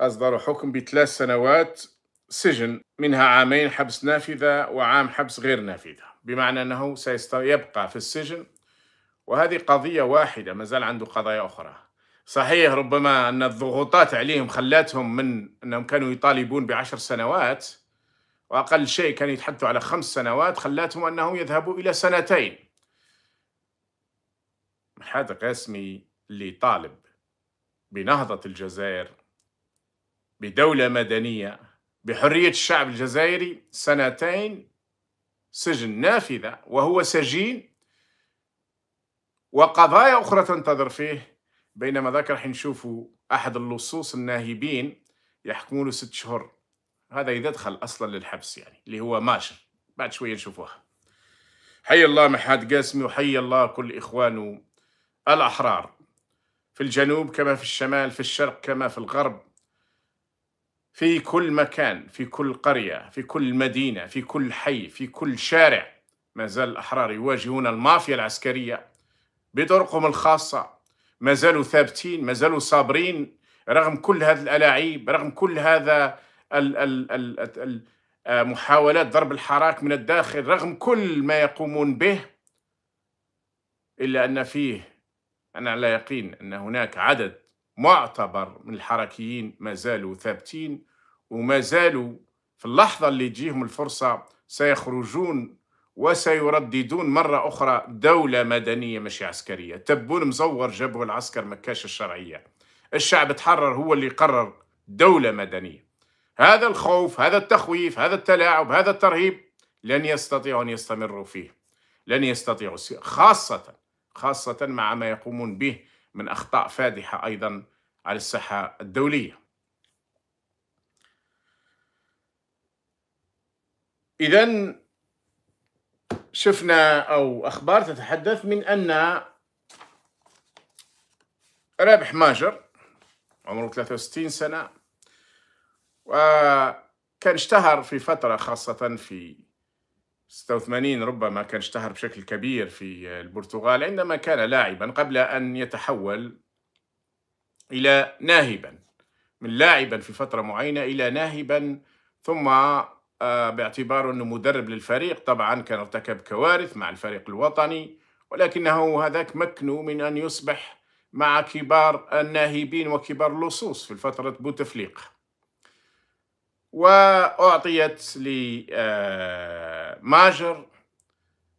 أصدروا حكم بثلاث سنوات سجن منها عامين حبس نافذة وعام حبس غير نافذة بمعنى أنه سيبقى في السجن وهذه قضية واحدة ما زال عنده قضايا أخرى صحيح ربما أن الضغوطات عليهم خلاتهم من أنهم كانوا يطالبون بعشر سنوات وأقل شيء كانوا يتحدثوا على خمس سنوات خلاتهم أنهم يذهبوا إلى سنتين هذا قسمي اللي طالب بنهضة الجزائر بدولة مدنية بحرية الشعب الجزائري سنتين سجن نافذة وهو سجين وقضايا أخرى تنتظر فيه بينما ذاك راح نشوفوا أحد اللصوص الناهبين يحكمونه ست شهور هذا إذا دخل أصلا للحبس يعني اللي هو ماشر بعد شوية نشوفوها حي الله محاد قاسمي وحي الله كل إخوانه الأحرار في الجنوب كما في الشمال في الشرق كما في الغرب في كل مكان في كل قرية في كل مدينة في كل حي في كل شارع ما زال الأحرار يواجهون المافيا العسكرية بطرقهم الخاصة ما زالوا ثابتين ما زالوا صابرين رغم كل هذه الألاعيب رغم كل هذا ال ال ال آه، محاولات ضرب الحراك من الداخل رغم كل ما يقومون به إلا أن فيه أنا على يقين أن هناك عدد معتبر من الحركيين ما زالوا ثابتين وما زالوا في اللحظة اللي تجيهم الفرصة سيخرجون وسيرددون مرة أخرى دولة مدنية مش عسكرية تبون مزور جابه العسكر مكاش الشرعية الشعب تحرر هو اللي قرر دولة مدنية هذا الخوف هذا التخويف هذا التلاعب هذا الترهيب لن يستطيعوا أن يستمروا فيه لن يستطيعوا خاصة خاصة مع ما يقومون به من أخطاء فادحة أيضا على الساحة الدولية إذا شفنا أو أخبار تتحدث من أن رابح ماجر عمره 63 سنة وكان اشتهر في فترة خاصة في 86 ربما كان اشتهر بشكل كبير في البرتغال عندما كان لاعبا قبل أن يتحول إلى ناهبا من لاعبا في فترة معينة إلى ناهبا ثم آه، باعتباره أنه مدرب للفريق طبعا كان ارتكب كوارث مع الفريق الوطني ولكنه هذاك مكنه من أن يصبح مع كبار الناهبين وكبار اللصوص في فترة بوتفليقة وأعطيت لماجر آه،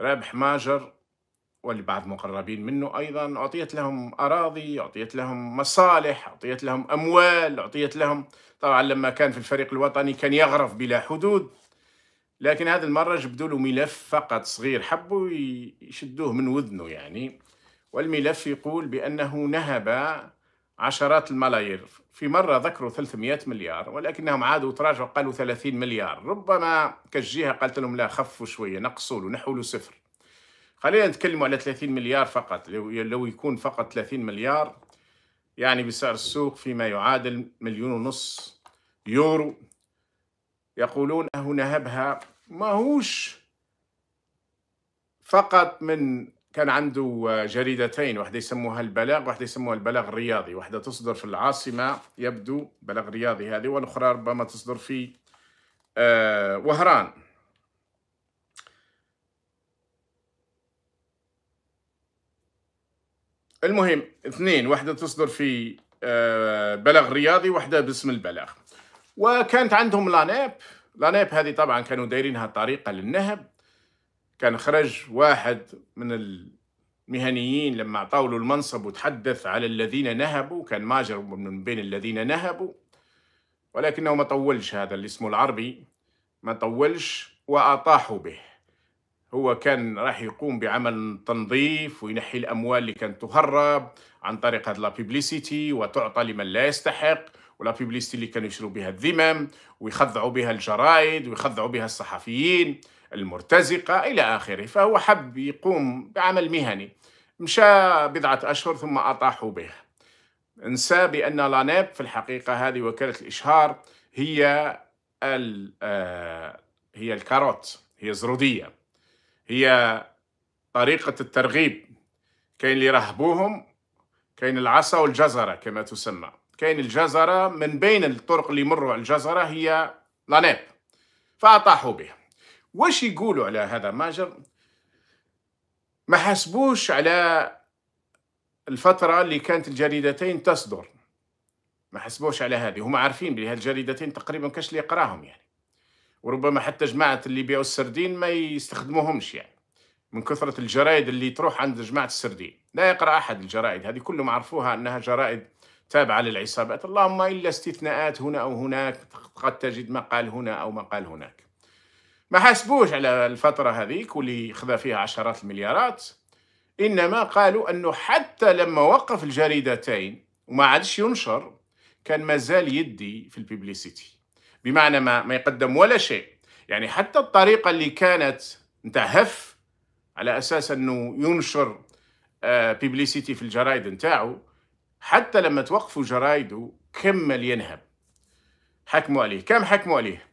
ربح ماجر ولبعض مقربين منه أيضا أعطيت لهم أراضي أعطيت لهم مصالح أعطيت لهم أموال أعطيت لهم طبعا لما كان في الفريق الوطني كان يغرف بلا حدود لكن هذه المرة جبدوا له ملف فقط صغير حبوا يشدوه من وذنه يعني والملف يقول بأنه نهب عشرات الملايير في مرة ذكروا 300 مليار ولكنهم عادوا تراجعوا قالوا 30 مليار ربما كالجهة قالت لهم لا خفوا شوية نقصوا له نحولوا صفر خلينا نتكلم على 30 مليار فقط لو يكون فقط 30 مليار يعني بسعر السوق فيما يعادل مليون ونص يورو يقولون نهبها ما ماهوش فقط من كان عنده جريدتين واحدة يسموها البلاغ واحدة يسموها البلاغ الرياضي واحدة تصدر في العاصمة يبدو بلاغ رياضي هذه والأخرى ربما تصدر في آه، وهران المهم اثنين واحدة تصدر في آه، بلاغ رياضي واحدة باسم البلاغ وكانت عندهم لانيب لانيب هذه طبعا كانوا دايرينها طريقة للنهب كان خرج واحد من المهنيين لما عطاوا له المنصب وتحدث على الذين نهبوا كان ماجر من بين الذين نهبوا ولكنه ما طولش هذا اللي اسمه العربي ما طولش وأطاحوا به هو كان راح يقوم بعمل تنظيف وينحي الاموال اللي كانت تهرب عن طريق هذه لابيبليسيتي وتعطى لمن لا يستحق ولا بيبليسيتي اللي كانوا يشروا بها الذمم ويخضعوا بها الجرائد ويخضعوا بها الصحفيين المرتزقه الى اخره فهو حب يقوم بعمل مهني مشى بضعه اشهر ثم اطاحوا به انسى بان لانيب في الحقيقه هذه وكاله الاشهار هي آه، هي الكاروت هي الزروديه هي طريقة الترغيب كاين اللي يرهبوهم كاين العصا والجزرة كما تسمى كاين الجزرة من بين الطرق اللي يمروا على الجزرة هي لانيب فأطاحوا بها واش يقولوا على هذا ماجر ما حسبوش على الفترة اللي كانت الجريدتين تصدر ما حسبوش على هذه هما عارفين بلي هالجريدتين تقريبا كاش اللي يقراهم يعني وربما حتى جماعة اللي بيعوا السردين ما يستخدموهمش يعني من كثرة الجرائد اللي تروح عند جماعة السردين لا يقرأ أحد الجرائد هذه كلهم عرفوها أنها جرائد تابعة للعصابات اللهم إلا استثناءات هنا أو هناك قد تجد مقال هنا أو مقال هناك ما حاسبوش على الفترة هذيك واللي خذا فيها عشرات المليارات إنما قالوا أنه حتى لما وقف الجريدتين وما عادش ينشر كان مازال يدي في الببليسيتي بمعنى ما ما يقدم ولا شيء يعني حتى الطريقه اللي كانت انت هف على اساس انه ينشر بيبليسيتي آه، في الجرايد نتاعو حتى لما توقفوا جرايده كمل ينهب حكموا عليه كم حكموا عليه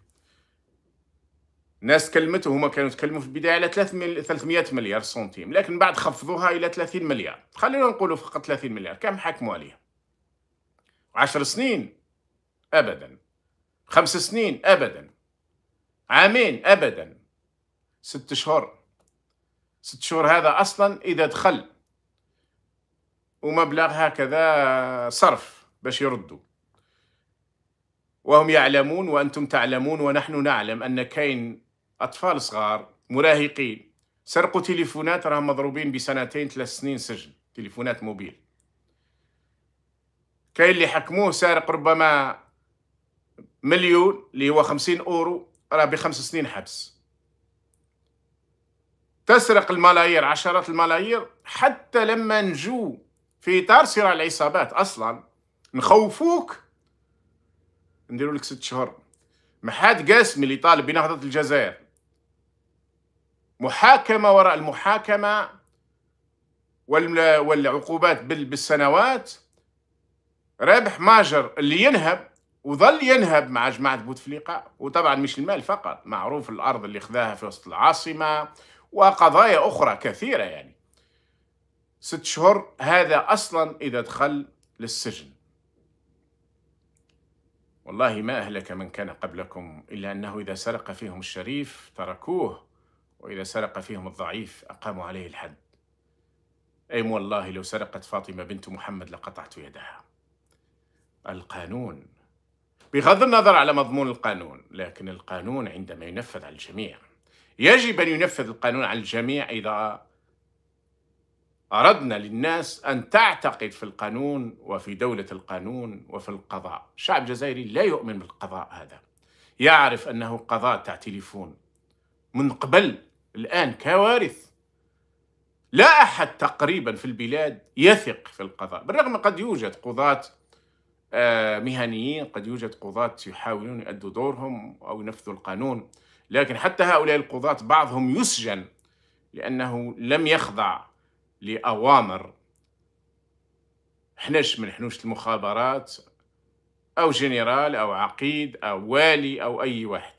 ناس كلمته هما كانوا يتكلموا في البدايه على 300 مليار سنتيم لكن بعد خفضوها الى 30 مليار خلينا نقولوا فقط 30 مليار كم حكموا عليه عشر سنين ابدا خمس سنين أبدا عامين أبدا ست شهور ست شهور هذا أصلا إذا دخل ومبلغ هكذا صرف باش يردوا وهم يعلمون وأنتم تعلمون ونحن نعلم أن كاين أطفال صغار مراهقين سرقوا تليفونات راهم مضروبين بسنتين ثلاث سنين سجن تليفونات موبيل كاين اللي حكموه سارق ربما مليون اللي هو 50 اورو راه بخمس سنين حبس تسرق الملايير عشرات الملايير حتى لما نجو في اطار صراع العصابات اصلا نخوفوك نديروا لك ست شهور محاد قاسمي اللي طالب بنهضه الجزائر محاكمه وراء المحاكمه والعقوبات بالسنوات رابح ماجر اللي ينهب وظل ينهب مع جماعة بوتفليقة وطبعا مش المال فقط معروف الأرض اللي خذاها في وسط العاصمة وقضايا أخرى كثيرة يعني ست شهور هذا أصلا إذا دخل للسجن والله ما أهلك من كان قبلكم إلا أنه إذا سرق فيهم الشريف تركوه وإذا سرق فيهم الضعيف أقاموا عليه الحد أيم والله لو سرقت فاطمة بنت محمد لقطعت يدها القانون بغض النظر على مضمون القانون لكن القانون عندما ينفذ على الجميع يجب أن ينفذ القانون على الجميع إذا أردنا للناس أن تعتقد في القانون وفي دولة القانون وفي القضاء الشعب الجزائري لا يؤمن بالقضاء هذا يعرف أنه قضاء تاع تليفون من قبل الآن كوارث لا أحد تقريبا في البلاد يثق في القضاء بالرغم قد يوجد قضاة آه، مهنيين قد يوجد قضاة يحاولون يؤدوا دورهم أو ينفذوا القانون لكن حتى هؤلاء القضاة بعضهم يسجن لأنه لم يخضع لأوامر حنش من حنوش المخابرات أو جنرال أو عقيد أو والي أو أي واحد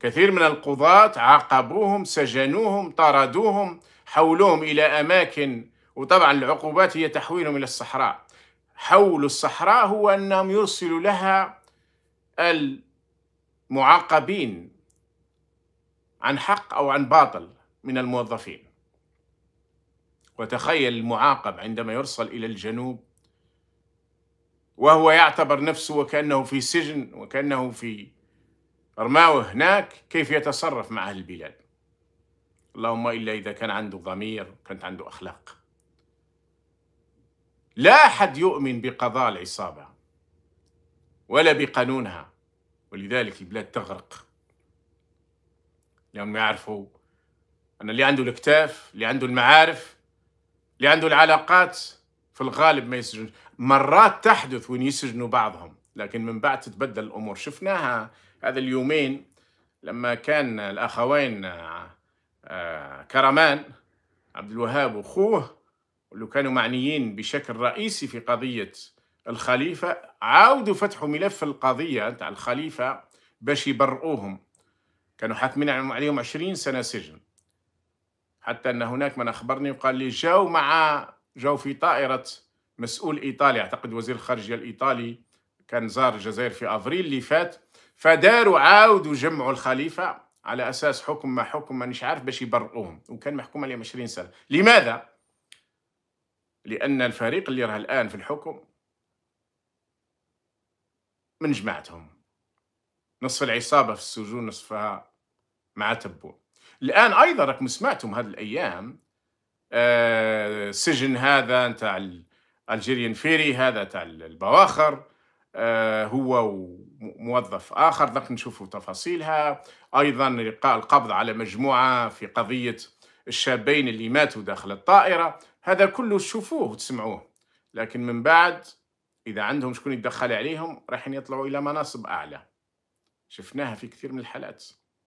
كثير من القضاة عاقبوهم سجنوهم طردوهم حولوهم إلى أماكن وطبعا العقوبات هي تحويلهم إلى الصحراء حول الصحراء هو أنهم يرسلوا لها المعاقبين عن حق أو عن باطل من الموظفين وتخيل المعاقب عندما يرسل إلى الجنوب وهو يعتبر نفسه وكأنه في سجن وكأنه في رماوه هناك كيف يتصرف مع أهل البلاد اللهم إلا إذا كان عنده ضمير كانت عنده أخلاق لا أحد يؤمن بقضاء العصابة ولا بقانونها ولذلك البلاد تغرق لأنهم يعرفوا أن اللي عنده الاكتاف اللي عنده المعارف اللي عنده العلاقات في الغالب ما يسجن مرات تحدث وين يسجنوا بعضهم لكن من بعد تتبدل الأمور شفناها هذا اليومين لما كان الأخوين آه، كرمان عبد الوهاب وخوه واللي كانوا معنيين بشكل رئيسي في قضية الخليفة عاودوا فتحوا ملف القضية تاع الخليفة باش يبرئوهم كانوا حاكمين عليهم 20 سنة سجن حتى أن هناك من أخبرني وقال لي جاو مع جاو في طائرة مسؤول إيطالي أعتقد وزير الخارجية الإيطالي كان زار الجزائر في أفريل اللي فات فداروا عاودوا جمعوا الخليفة على أساس حكم ما حكم مانيش عارف باش يبرئوهم وكان محكوم عليهم 20 سنة لماذا؟ لأن الفريق اللي راه الآن في الحكم من جماعتهم نصف العصابة في السجون نصفها مع تبون الآن أيضا راكم سمعتم هذه الأيام آه سجن هذا نتاع الجيريان فيري هذا تاع البواخر آه هو موظف اخر ذاك نشوفوا تفاصيلها ايضا القاء القبض على مجموعه في قضيه الشابين اللي ماتوا داخل الطائره هذا كله تشوفوه وتسمعوه لكن من بعد إذا عندهم شكون يتدخل عليهم رايحين يطلعوا إلى مناصب أعلى شفناها في كثير من الحالات